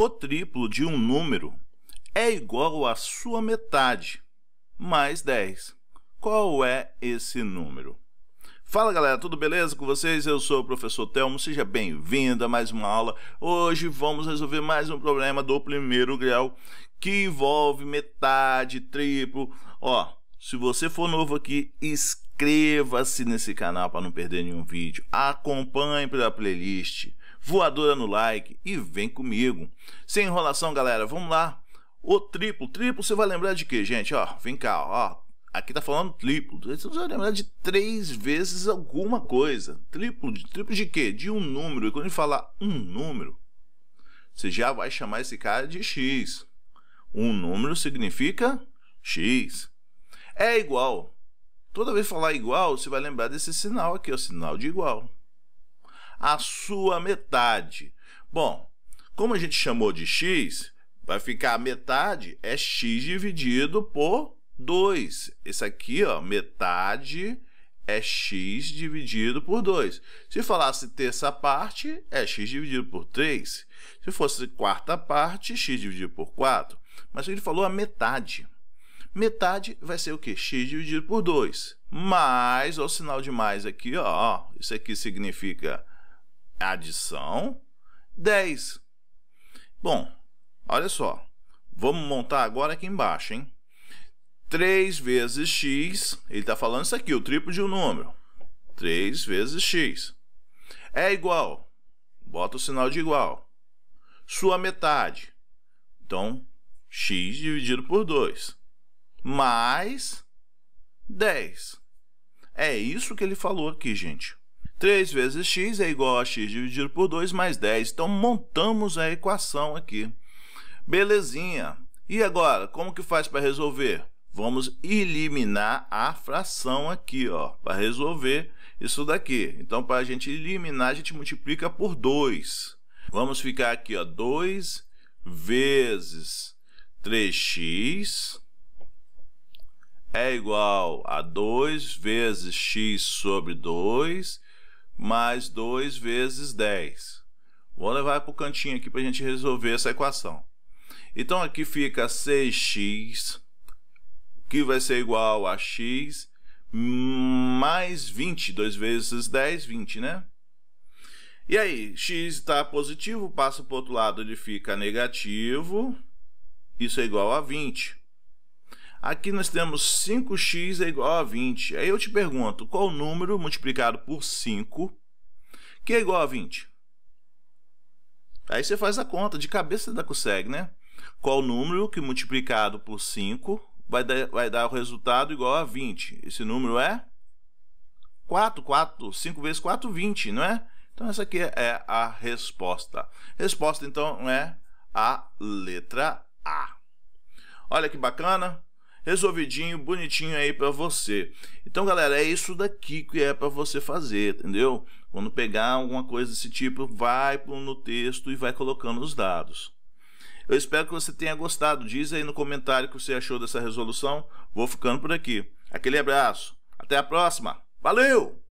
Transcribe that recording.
O triplo de um número é igual à sua metade, mais 10. Qual é esse número? Fala galera, tudo beleza com vocês? Eu sou o professor Telmo, seja bem-vindo a mais uma aula. Hoje vamos resolver mais um problema do primeiro grau que envolve metade, triplo. Ó, se você for novo aqui, inscreva-se nesse canal para não perder nenhum vídeo. Acompanhe pela playlist voadora no like e vem comigo. Sem enrolação, galera, vamos lá. O triplo, triplo você vai lembrar de quê, gente? Ó, vem cá, ó. Aqui tá falando triplo. Você vai lembrar de três vezes alguma coisa. Triplo de, triplo de quê? De um número. E quando ele falar um número, você já vai chamar esse cara de x. Um número significa x. É igual. Toda vez que falar igual, você vai lembrar desse sinal aqui, o sinal de igual a sua metade. Bom, como a gente chamou de x, vai ficar a metade é x dividido por 2. Esse aqui, ó, metade é x dividido por 2. Se falasse terça parte, é x dividido por 3. Se fosse quarta parte, x dividido por 4. Mas ele falou a metade. Metade vai ser o quê? x dividido por 2. Mais, o sinal de mais aqui, ó. Isso aqui significa adição 10. Bom, olha só. Vamos montar agora aqui embaixo, hein? 3 vezes x, ele está falando isso aqui, o triplo de um número. 3 vezes x é igual, bota o sinal de igual, sua metade. Então, x dividido por 2, mais 10. É isso que ele falou aqui, gente. 3 vezes x é igual a x dividido por 2 mais 10. Então, montamos a equação aqui. Belezinha. E agora, como que faz para resolver? Vamos eliminar a fração aqui, para resolver isso daqui. Então, para a gente eliminar, a gente multiplica por 2. Vamos ficar aqui, ó, 2 vezes 3x é igual a 2 vezes x sobre 2 mais 2 vezes 10. Vou levar para o cantinho aqui para a gente resolver essa equação. Então aqui fica 6x, que vai ser igual a x mais 20, 2 vezes 10, 20, né? E aí, x está positivo, passa para o outro lado, ele fica negativo, isso é igual a 20. Aqui nós temos 5x é igual a 20. Aí eu te pergunto, qual número multiplicado por 5 que é igual a 20? Aí você faz a conta, de cabeça da consegue, né? Qual número que multiplicado por 5 vai dar, vai dar o resultado igual a 20? Esse número é 4, 4, 5 vezes 4, 20, não é? Então essa aqui é a resposta. Resposta então é a letra A. Olha que bacana, resolvidinho, bonitinho aí para você. Então, galera, é isso daqui que é para você fazer, entendeu? Quando pegar alguma coisa desse tipo, vai no texto e vai colocando os dados. Eu espero que você tenha gostado. Diz aí no comentário o que você achou dessa resolução. Vou ficando por aqui. Aquele abraço. Até a próxima. Valeu!